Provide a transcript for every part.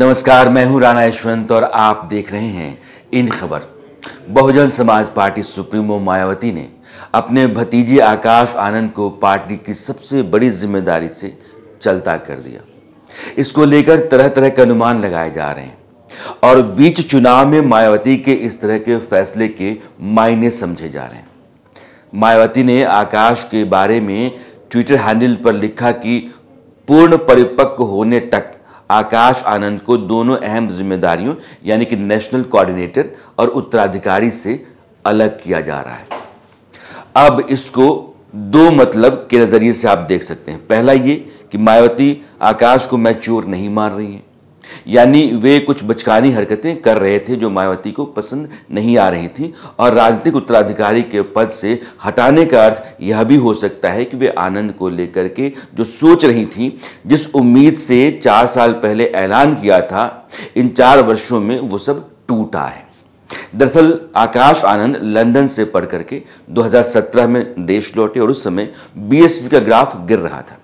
नमस्कार मैं हूं राणा यशवंत और आप देख रहे हैं इन खबर बहुजन समाज पार्टी सुप्रीमो मायावती ने अपने भतीजे आकाश आनंद को पार्टी की सबसे बड़ी जिम्मेदारी से चलता कर दिया इसको लेकर तरह तरह के अनुमान लगाए जा रहे हैं और बीच चुनाव में मायावती के इस तरह के फैसले के मायने समझे जा रहे हैं मायावती ने आकाश के बारे में ट्विटर हैंडल पर लिखा कि पूर्ण परिपक्व होने तक आकाश आनंद को दोनों अहम जिम्मेदारियों यानी कि नेशनल कोऑर्डिनेटर और उत्तराधिकारी से अलग किया जा रहा है अब इसको दो मतलब के नज़रिए से आप देख सकते हैं पहला ये कि मायावती आकाश को मैच्योर नहीं मान रही हैं यानी वे कुछ बचकानी हरकतें कर रहे थे जो मायावती को पसंद नहीं आ रही थी और राजनीतिक उत्तराधिकारी के पद से हटाने का अर्थ यह भी हो सकता है कि वे आनंद को लेकर के जो सोच रही थी जिस उम्मीद से चार साल पहले ऐलान किया था इन चार वर्षों में वो सब टूटा है दरअसल आकाश आनंद लंदन से पढ़ करके 2017 में देश लौटे और उस समय बीएसपी का ग्राफ गिर रहा था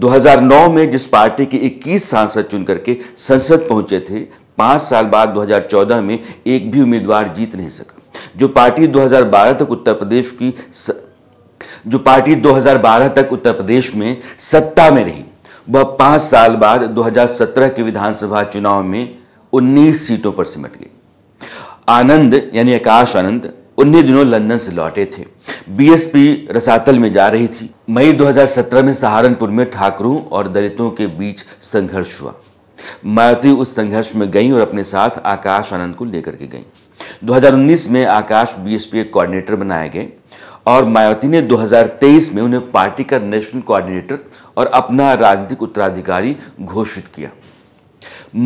2009 में जिस पार्टी के 21 सांसद चुन करके संसद पहुंचे थे पांच साल बाद 2014 में एक भी उम्मीदवार जीत नहीं सका जो पार्टी 2012 तक उत्तर प्रदेश की स... जो पार्टी 2012 तक उत्तर प्रदेश में सत्ता में रही वह पांच साल बाद 2017 के विधानसभा चुनाव में 19 सीटों पर सिमट गई आनंद यानी आकाश आनंद उन्हीं दिनों लंदन से लौटे थे बीएसपी रसातल में जा रही थी मई 2017 में सहारनपुर में ठाकरों और दलितों के बीच संघर्ष हुआ मायावती उस संघर्ष में गई और अपने साथ आकाश आनंद को लेकर के गई 2019 में आकाश बीएसपी के कोऑर्डिनेटर बनाए गए और मायावती ने 2023 में उन्हें पार्टी का नेशनल कोऑर्डिनेटर और अपना राजनीतिक उत्तराधिकारी घोषित किया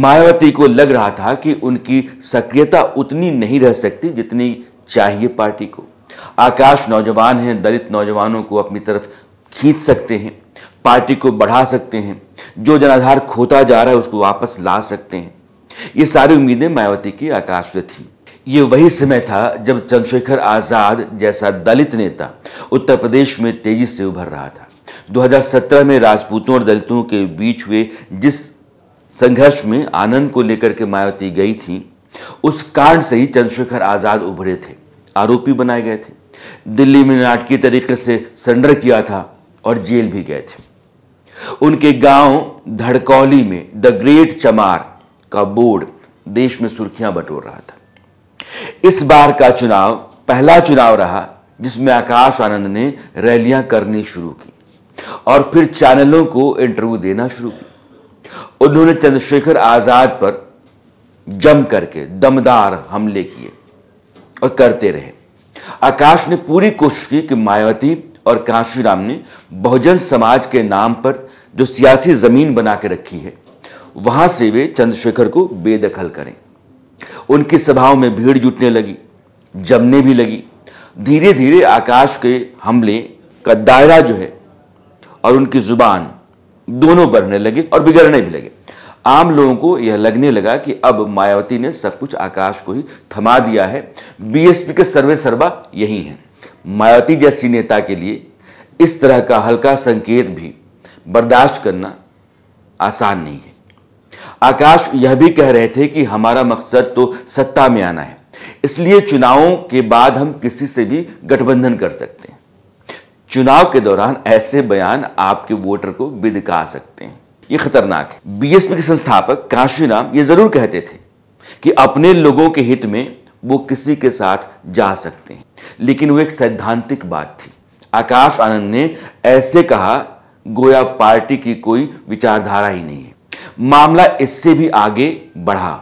मायावती को लग रहा था कि उनकी सक्रियता उतनी नहीं रह सकती जितनी चाहिए पार्टी को आकाश नौजवान हैं दलित नौजवानों को अपनी तरफ खींच सकते हैं पार्टी को बढ़ा सकते हैं जो जनाधार खोता जा रहा है उसको वापस ला सकते हैं ये सारी उम्मीदें मायावती की आकाश से थी ये वही समय था जब चंद्रशेखर आज़ाद जैसा दलित नेता उत्तर प्रदेश में तेजी से उभर रहा था 2017 में राजपूतों और दलितों के बीच हुए जिस संघर्ष में आनंद को लेकर के मायावती गई थी उस कांड से ही चंद्रशेखर आज़ाद उभरे थे आरोपी बनाए गए थे दिल्ली में नाटकीय तरीके से सरेंडर किया था और जेल भी गए थे उनके गांव धड़कौली में द ग्रेट चमार का बोर्ड देश में सुर्खियां बटोर रहा था इस बार का चुनाव पहला चुनाव रहा जिसमें आकाश आनंद ने रैलियां करनी शुरू की और फिर चैनलों को इंटरव्यू देना शुरू किया उन्होंने चंद्रशेखर आजाद पर जम करके दमदार हमले किए और करते रहे आकाश ने पूरी कोशिश की कि मायावती और कांशीराम ने बहुजन समाज के नाम पर जो सियासी जमीन बना के रखी है वहां से वे चंद्रशेखर को बेदखल करें उनकी सभाओं में भीड़ जुटने लगी जमने भी लगी धीरे धीरे आकाश के हमले का दायरा जो है और उनकी जुबान दोनों बढ़ने लगे और बिगड़ने भी लगे आम लोगों को यह लगने लगा कि अब मायावती ने सब कुछ आकाश को ही थमा दिया है बीएसपी के सर्वे सर्वा यही हैं मायावती जैसी नेता के लिए इस तरह का हल्का संकेत भी बर्दाश्त करना आसान नहीं है आकाश यह भी कह रहे थे कि हमारा मकसद तो सत्ता में आना है इसलिए चुनावों के बाद हम किसी से भी गठबंधन कर सकते हैं चुनाव के दौरान ऐसे बयान आपके वोटर को बिदका सकते हैं ये खतरनाक है बीएसपी के संस्थापक काशीराम ये जरूर कहते थे कि अपने लोगों के हित में वो किसी के साथ जा सकते हैं लेकिन वो एक सैद्धांतिक बात थी आकाश आनंद ने ऐसे कहा गोया पार्टी की कोई विचारधारा ही नहीं है मामला इससे भी आगे बढ़ा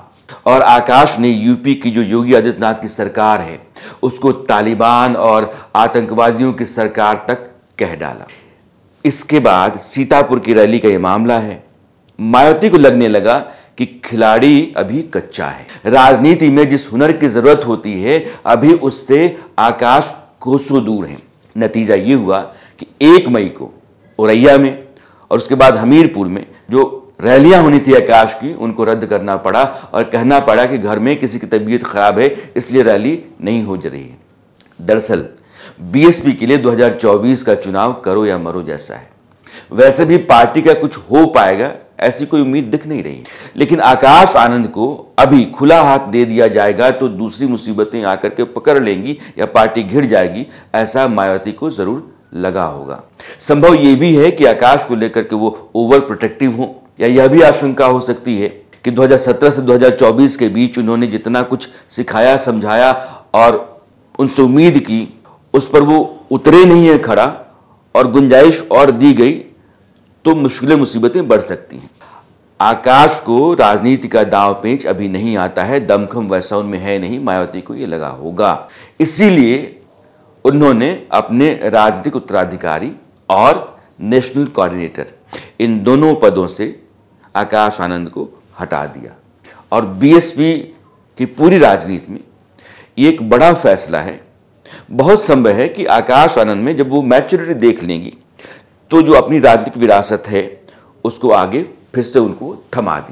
और आकाश ने यूपी की जो योगी आदित्यनाथ की सरकार है उसको तालिबान और आतंकवादियों की सरकार तक कह डाला इसके बाद सीतापुर की रैली का यह मामला है मायावती को लगने लगा कि खिलाड़ी अभी कच्चा है राजनीति में जिस हुनर की जरूरत होती है अभी उससे आकाश कोसों दूर है नतीजा ये हुआ कि एक मई को औरैया में और उसके बाद हमीरपुर में जो रैलियां होनी थी आकाश की उनको रद्द करना पड़ा और कहना पड़ा कि घर में किसी की तबीयत खराब है इसलिए रैली नहीं हो रही है दरअसल बीएसपी के लिए 2024 का चुनाव करो या मरो जैसा है वैसे भी पार्टी का कुछ हो पाएगा ऐसी कोई उम्मीद दिख नहीं रही लेकिन आकाश आनंद को अभी खुला हाथ दे दिया जाएगा तो दूसरी मुसीबतें आकर के पकड़ लेंगी या पार्टी घिर जाएगी ऐसा मायावती को जरूर लगा होगा संभव यह भी है कि आकाश को लेकर के वो ओवर प्रोटेक्टिव हो या यह भी आशंका हो सकती है कि 2017 से 2024 के बीच उन्होंने जितना कुछ सिखाया समझाया और उनसे उम्मीद की उस पर वो उतरे नहीं है खड़ा और गुंजाइश और दी गई तो मुश्किलें मुसीबतें बढ़ सकती हैं आकाश को राजनीति का दाव पेच अभी नहीं आता है दमखम वैसा उनमें है नहीं मायावती को ये लगा होगा इसीलिए उन्होंने अपने राजनीतिक उत्तराधिकारी और नेशनल कोऑर्डिनेटर इन दोनों पदों से आकाश आनंद को हटा दिया और बीएसपी की पूरी राजनीति में ये एक बड़ा फैसला है बहुत संभव है कि आकाश आनंद में जब वो मैच्योरिटी देख लेंगी तो जो अपनी राजनीतिक विरासत है उसको आगे फिर से उनको थमा दी